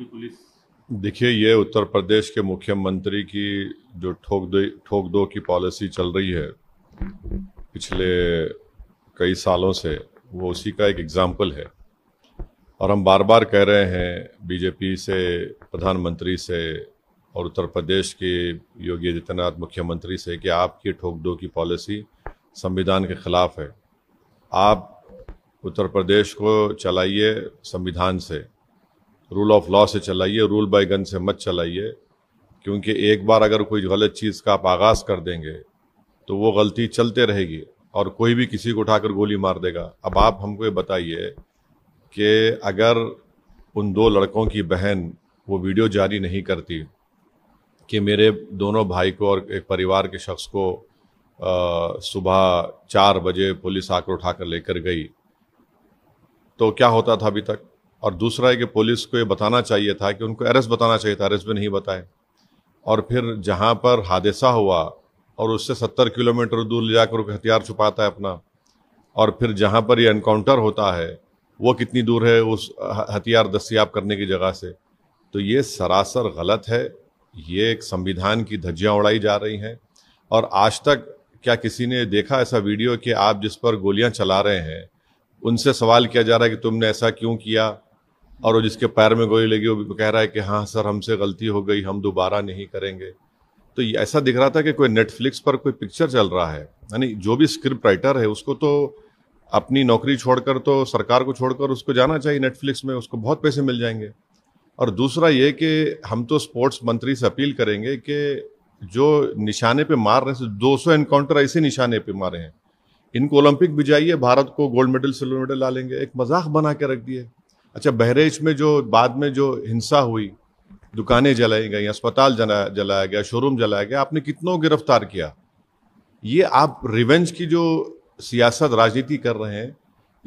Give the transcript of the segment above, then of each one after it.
UP police देखिए ये उत्तर प्रदेश के मुख्यमंत्री की जो ठोक दो ठोक दो की पॉलिसी चल रही है पिछले कई सालों से वो उसी का एक एग्जाम्पल है और हम बार बार कह रहे हैं बीजेपी से प्रधानमंत्री से और उत्तर प्रदेश के योगी आदित्यनाथ मुख्यमंत्री से कि आपकी ठोक दो की पॉलिसी संविधान के ख़िलाफ़ है आप उत्तर प्रदेश को चलाइए संविधान से रूल ऑफ लॉ से चलाइए रूल बाय गन से मत चलाइए क्योंकि एक बार अगर कोई गलत चीज़ का आप आगाज़ कर देंगे तो वो गलती चलते रहेगी और कोई भी किसी को उठाकर गोली मार देगा अब आप हमको ये बताइए कि अगर उन दो लड़कों की बहन वो वीडियो जारी नहीं करती कि मेरे दोनों भाई को और एक परिवार के शख्स को आ, सुबह चार बजे पुलिस आकर उठाकर लेकर गई तो क्या होता था अभी तक और दूसरा है कि पुलिस को ये बताना चाहिए था कि उनको अरेस्ट बताना चाहिए था अरेस्ट भी नहीं बताए और फिर जहाँ पर हादसा हुआ और उससे सत्तर किलोमीटर दूर ले जाकर हथियार छुपाता है अपना और फिर जहाँ पर यह इनकाउंटर होता है वो कितनी दूर है उस हथियार दस्तियाब करने की जगह से तो ये सरासर गलत है ये एक संविधान की धज्जियाँ उड़ाई जा रही हैं और आज तक क्या किसी ने देखा ऐसा वीडियो कि आप जिस पर गोलियां चला रहे हैं उनसे सवाल किया जा रहा है कि तुमने ऐसा क्यों किया और वो जिसके पैर में गोली लगी वो कह रहा है कि हाँ सर हमसे गलती हो गई हम दोबारा नहीं करेंगे तो ये ऐसा दिख रहा था कि कोई नेटफ्लिक्स पर कोई पिक्चर चल रहा है यानी जो भी स्क्रिप्ट राइटर है उसको तो अपनी नौकरी छोड़कर तो सरकार को छोड़कर उसको जाना चाहिए नेटफ्लिक्स में उसको बहुत पैसे मिल जाएंगे और दूसरा ये कि हम तो स्पोर्ट्स मंत्री से अपील करेंगे कि जो निशाने पे मार रहे हैं दो सौ एनकाउंटर ऐसे निशाने पे मारे हैं इनको ओलंपिक भी जाइए भारत को गोल्ड मेडल सिल्वर मेडल ला लेंगे एक मजाक बना के रख दिए अच्छा बहरेज में जो बाद में जो हिंसा हुई दुकानें जलाई गई अस्पताल जलाया गया शोरूम जलाया गया आपने कितनों गिरफ्तार किया ये आप रिवेंज की जो सियासत राजनीति कर रहे हैं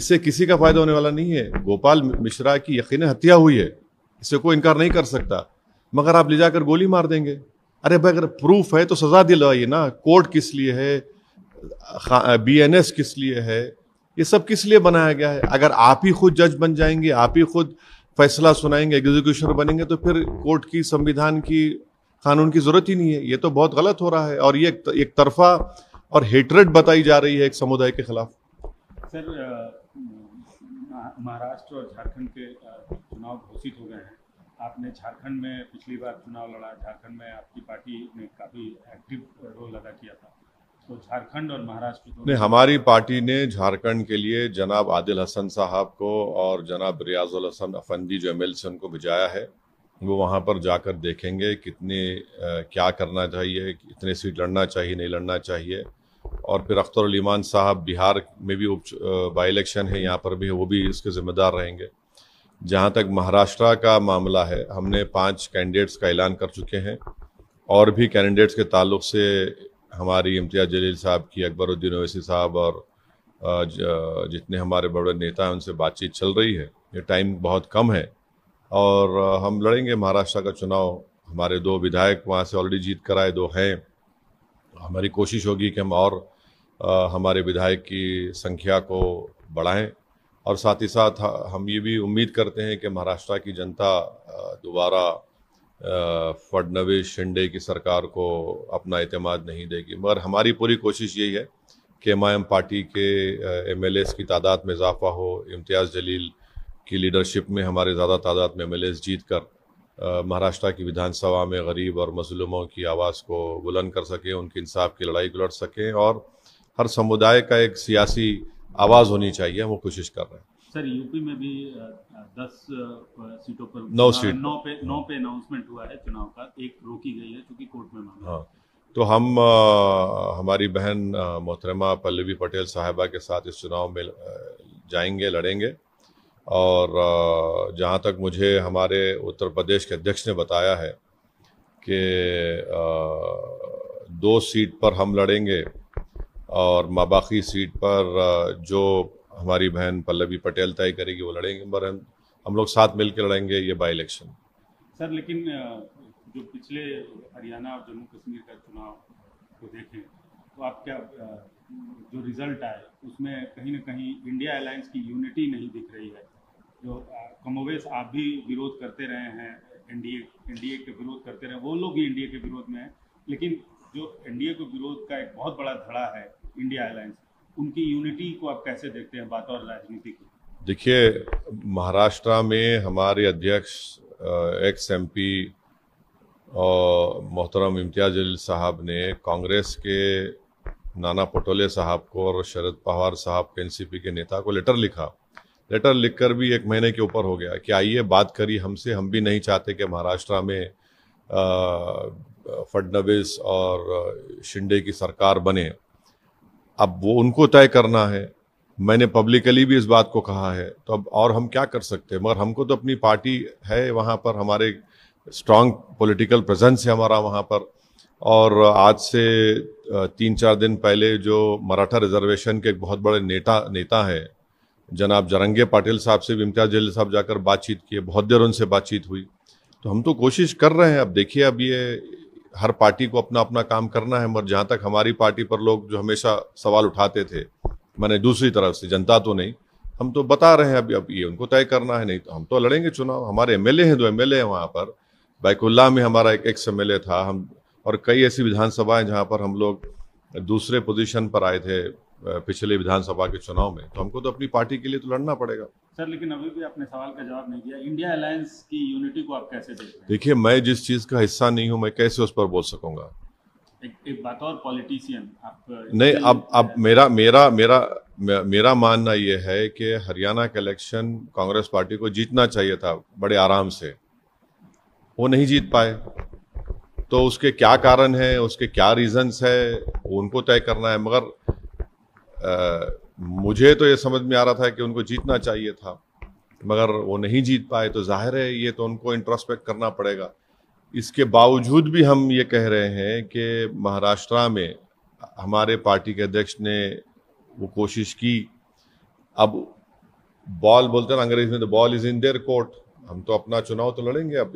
इससे किसी का फायदा होने वाला नहीं है गोपाल मिश्रा की यकीन हत्या हुई है इससे कोई इनकार नहीं कर सकता मगर आप ले जाकर गोली मार देंगे अरे भाई अगर प्रूफ है तो सजा दिलवाइए ना कोर्ट किस लिए है बी एन एस किस लिए है ये सब किस लिए बनाया गया है अगर आप ही खुद जज बन जाएंगे आप ही खुद फैसला सुनाएंगे एग्जीक्यूशनर बनेंगे तो फिर कोर्ट की संविधान की कानून की जरूरत ही नहीं है ये तो बहुत गलत हो रहा है और ये एक तरफा और हेटरेट बताई जा रही है एक समुदाय के खिलाफ सर महाराष्ट्र और झारखंड के चुनाव घोषित हो गए हैं आपने झारखंड में पिछली बार चुनाव लड़ा झारखंड में आपकी पार्टी ने काफ़ी एक्टिव रोल अदा किया था तो झारखंड और महाराष्ट्र नहीं हमारी पार्टी ने झारखंड के लिए जनाब आदिल हसन साहब को और जनाब रियाजुल हसन अफंदी जो एम एल को भिजाया है वो वहाँ पर जाकर देखेंगे कितने आ, क्या करना चाहिए कितने सीट लड़ना चाहिए नहीं लड़ना चाहिए और फिर अख्तर ईमान साहब बिहार में भी उप बाई इलेक्शन है यहाँ पर भी वो भी इसके ज़िम्मेदार रहेंगे जहाँ तक महाराष्ट्र का मामला है हमने पाँच कैंडिडेट्स का ऐलान कर चुके हैं और भी कैंडिडेट्स के ताल्लुक से हमारी इम्तियाज़ जलील साहब की अकबरुद्दीन अवैसी साहब और जितने हमारे बड़े नेता हैं उनसे बातचीत चल रही है ये टाइम बहुत कम है और हम लड़ेंगे महाराष्ट्र का चुनाव हमारे दो विधायक वहाँ से ऑलरेडी जीत कराए दो हैं हमारी कोशिश होगी कि हम और हमारे विधायक की संख्या को बढ़ाएं और साथ ही साथ हम ये भी उम्मीद करते हैं कि महाराष्ट्र की जनता दोबारा फडनवीस शिंडे की सरकार को अपना अतमाद नहीं देगी मगर हमारी पूरी कोशिश यही है कि एम आई एम पार्टी के एम एल एस की तादाद में इजाफा हो इम्तियाज़ जलील की लीडरशिप में हमारे ज़्यादा तादाद में एम एल एस जीत कर महाराष्ट्र की विधानसभा में गरीब और मजलूमों की आवाज़ को बुलंद कर सकें उनकी इंसाफ की लड़ाई को लड़ सकें और हर समुदाय का एक सियासी आवाज़ होनी चाहिए हम वो कोशिश कर रहे हैं सर यूपी में भी दस सीटों पर नौ सीट नौ पे नौ पे अनाउंसमेंट हुआ है चुनाव का एक रोकी गई है क्योंकि कोर्ट में मामला हाँ तो हम आ, हमारी बहन मोहतरमा पल्लवी पटेल साहबा के साथ इस चुनाव में जाएंगे लड़ेंगे और जहाँ तक मुझे हमारे उत्तर प्रदेश के अध्यक्ष ने बताया है कि दो सीट पर हम लड़ेंगे और माबाकी सीट पर जो हमारी बहन पल्लवी पटेल तय करेगी वो लड़ेंगे मगर हम हम लोग साथ मिलकर लड़ेंगे ये बाई इलेक्शन सर लेकिन जो पिछले हरियाणा और जम्मू कश्मीर का चुनाव को देखें तो आप क्या जो रिजल्ट आए उसमें कहीं ना कहीं इंडिया अलायंस की यूनिटी नहीं दिख रही है जो कमोवेश आप भी विरोध करते रहे हैं एनडीए एनडीए के विरोध करते रहे वो लोग भी एनडीए के विरोध में हैं लेकिन जो एनडीए के विरोध का एक बहुत बड़ा धड़ा है इंडिया अलायंस उनकी यूनिटी को आप कैसे देखते हैं बात और राजनीति को देखिए महाराष्ट्र में हमारे अध्यक्ष एक्स एम पी मोहतरम इम्तियाज अली साहब ने कांग्रेस के नाना पटोले साहब को और शरद पवार साहब के एनसीपी के नेता को लेटर लिखा लेटर लिखकर भी एक महीने के ऊपर हो गया कि आइए बात करिए हमसे हम भी नहीं चाहते कि महाराष्ट्र में फडनविस और शिंदे की सरकार बने अब वो उनको तय करना है मैंने पब्लिकली भी इस बात को कहा है तो अब और हम क्या कर सकते हैं मगर हमको तो अपनी पार्टी है वहाँ पर हमारे स्ट्रांग पॉलिटिकल प्रेजेंस है हमारा वहाँ पर और आज से तीन चार दिन पहले जो मराठा रिजर्वेशन के एक बहुत बड़े नेता नेता है जनाब जरंगे पाटिल साहब से भी इम्तियाज जलील साहब जाकर बातचीत किए बहुत देर उनसे बातचीत हुई तो हम तो कोशिश कर रहे हैं अब देखिए अब ये हर पार्टी को अपना अपना काम करना है मगर जहाँ तक हमारी पार्टी पर लोग जो हमेशा सवाल उठाते थे मैंने दूसरी तरफ से जनता तो नहीं हम तो बता रहे हैं अभी अब ये उनको तय करना है नहीं तो हम तो लड़ेंगे चुनाव हमारे एम हैं दो एम हैं वहाँ पर बैकुल्ला में हमारा एक एक्स एम था हम और कई ऐसी विधानसभाएं जहाँ पर हम लोग दूसरे पोजीशन पर आए थे पिछले विधानसभा के चुनाव में तो हमको तो अपनी पार्टी के लिए तो लड़ना पड़ेगा सर लेकिन अभी भी आपने सवाल का जवाब नहीं दिया इंडिया अलायंस की यूनिटी को आप कैसे देखते देखिए मैं जिस चीज़ का हिस्सा नहीं हूँ मैं कैसे उस पर बोल सकूंगा एक, एक पॉलिटिशियन आप नहीं अब अब मेरा मेरा मेरा मेरा मानना यह है कि हरियाणा का इलेक्शन कांग्रेस पार्टी को जीतना चाहिए था बड़े आराम से वो नहीं जीत पाए तो उसके क्या कारण है उसके क्या रीजंस है उनको तय करना है मगर मुझे तो ये समझ में आ रहा था कि उनको जीतना चाहिए था मगर वो नहीं जीत पाए तो जाहिर है ये तो उनको इंट्रोस्पेक्ट करना पड़ेगा इसके बावजूद भी हम ये कह रहे हैं कि महाराष्ट्र में हमारे पार्टी के अध्यक्ष ने वो कोशिश की अब बॉल बोलते हैं अंग्रेज में तो ball is in their court हम तो अपना चुनाव तो लड़ेंगे अब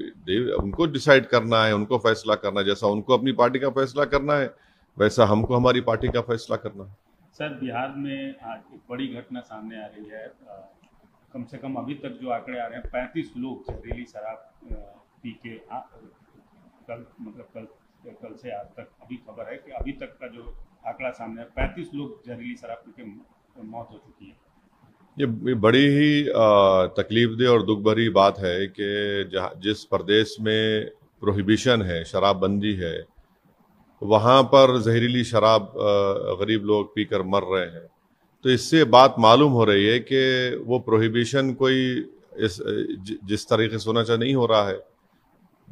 उनको डिसाइड करना है उनको फैसला करना है जैसा उनको अपनी पार्टी का फैसला करना है वैसा हमको हमारी पार्टी का फैसला करना है सर बिहार में आज एक बड़ी घटना सामने आ रही है कम से कम अभी तक जो आंकड़े आ रहे हैं पैंतीस लोग जहरीली शराब पी के कल मतलब कल कल से आज तक अभी खबर है कि अभी तक का जो आंकड़ा सामने है पैंतीस लोग जहरीली शराब पी के मौत हो चुकी है ये बड़ी ही तकलीफ दे और दुख भरी बात है कि जिस प्रदेश में प्रोहिबिशन है शराबबंदी है वहाँ पर जहरीली शराब गरीब लोग पीकर मर रहे हैं तो इससे बात मालूम हो रही है कि वो प्रोहिबिशन कोई इस जिस तरीके से होना चाहिए नहीं हो रहा है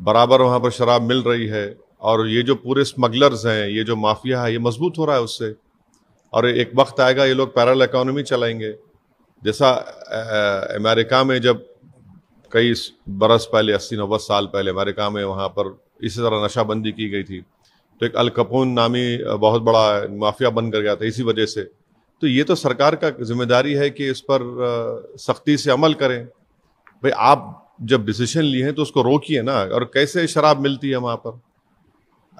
बराबर वहाँ पर शराब मिल रही है और ये जो पूरे स्मगलर्स हैं ये जो माफिया है ये मजबूत हो रहा है उससे और एक वक्त आएगा ये लोग पैरल इकोनॉमी चलाएंगे जैसा अमेरिका में जब कई बरस पहले अस्सी नब्बे साल पहले अमेरिका में वहाँ पर इसी तरह नशाबंदी की गई थी तो एक अलकपोन नामी बहुत बड़ा माफिया बन कर गया था इसी वजह से तो ये तो सरकार का जिम्मेदारी है कि इस पर सख्ती से अमल करें भाई आप जब डिसीजन लिए हैं तो उसको रोकिए ना और कैसे शराब मिलती है वहाँ पर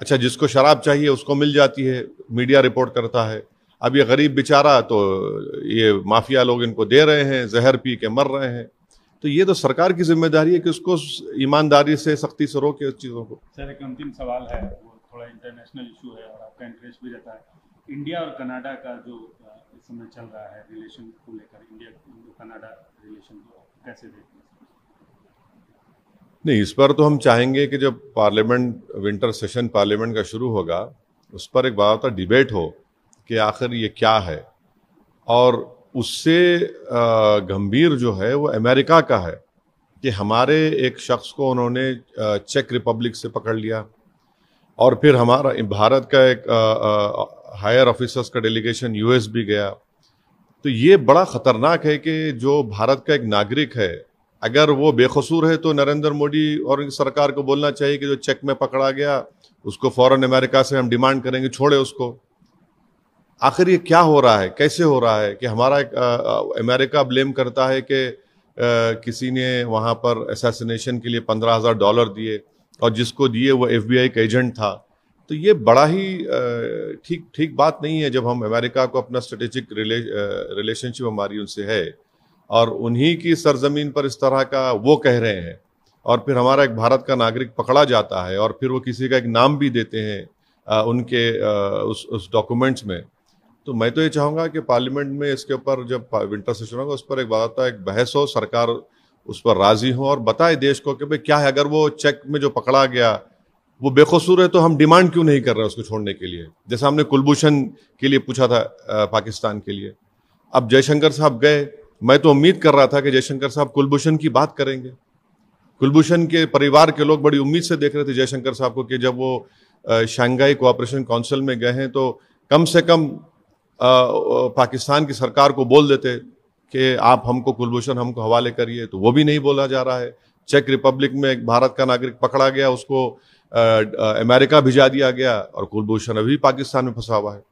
अच्छा जिसको शराब चाहिए उसको मिल जाती है मीडिया रिपोर्ट करता है अब ये गरीब बेचारा तो ये माफिया लोग इनको दे रहे हैं जहर पी के मर रहे हैं तो ये तो सरकार की जिम्मेदारी है कि उसको ईमानदारी से सख्ती से रोके उस चीज़ों को सर एक अंतिम सवाल है थोड़ा इंटरनेशनल इशू है और आपका इंटरेस्ट भी रहता है इंडिया और कनाडा का जो इस समय चल रहा है रिलेशन को लेकर इंडिया कनाडा रिलेशन को कैसे देखते हैं नहीं इस पर तो हम चाहेंगे कि जब पार्लियामेंट विंटर सेशन पार्लियामेंट का शुरू होगा उस पर एक बात डिबेट हो कि आखिर ये क्या है और उससे गंभीर जो है वो अमेरिका का है कि हमारे एक शख्स को उन्होंने चेक रिपब्लिक से पकड़ लिया और फिर हमारा भारत का एक हायर ऑफिसर्स का डेलीगेशन यूएस भी गया तो ये बड़ा खतरनाक है कि जो भारत का एक नागरिक है अगर वो बेकसूर है तो नरेंद्र मोदी और उनकी सरकार को बोलना चाहिए कि जो चेक में पकड़ा गया उसको फॉरन अमेरिका से हम डिमांड करेंगे छोड़े उसको आखिर ये क्या हो रहा है कैसे हो रहा है कि हमारा एक अमेरिका ब्लेम करता है कि किसी ने वहाँ पर असासीनेशन के लिए पंद्रह हज़ार डॉलर दिए और जिसको दिए वो एफ बी का एजेंट था तो ये बड़ा ही ठीक ठीक बात नहीं है जब हम अमेरिका को अपना स्ट्रेटेजिक रिलेशनशिप हमारी उनसे है और उन्हीं की सरजमीन पर इस तरह का वो कह रहे हैं और फिर हमारा एक भारत का नागरिक पकड़ा जाता है और फिर वो किसी का एक नाम भी देते हैं आ, उनके आ, उस उस डॉक्यूमेंट्स में तो मैं तो ये चाहूँगा कि पार्लियामेंट में इसके ऊपर जब विंटर सेशन होगा उस पर एक बात एक बहस हो सरकार उस पर राजी हों और बताए देश को कि भाई क्या है अगर वो चेक में जो पकड़ा गया वो बेकसूर है तो हम डिमांड क्यों नहीं कर रहे उसको छोड़ने के लिए जैसा हमने कुलभूषण के लिए पूछा था पाकिस्तान के लिए अब जयशंकर साहब गए मैं तो उम्मीद कर रहा था कि जयशंकर साहब कुलभूषण की बात करेंगे कुलभूषण के परिवार के लोग बड़ी उम्मीद से देख रहे थे जयशंकर साहब को कि जब वो शंघाई कोऑपरेशन काउंसिल में गए हैं तो कम से कम पाकिस्तान की सरकार को बोल देते कि आप हमको कुलभूषण हमको हवाले करिए तो वो भी नहीं बोला जा रहा है चेक रिपब्लिक में एक भारत का नागरिक पकड़ा गया उसको अमेरिका भिजा दिया गया और कुलभूषण अभी पाकिस्तान में फंसा हुआ है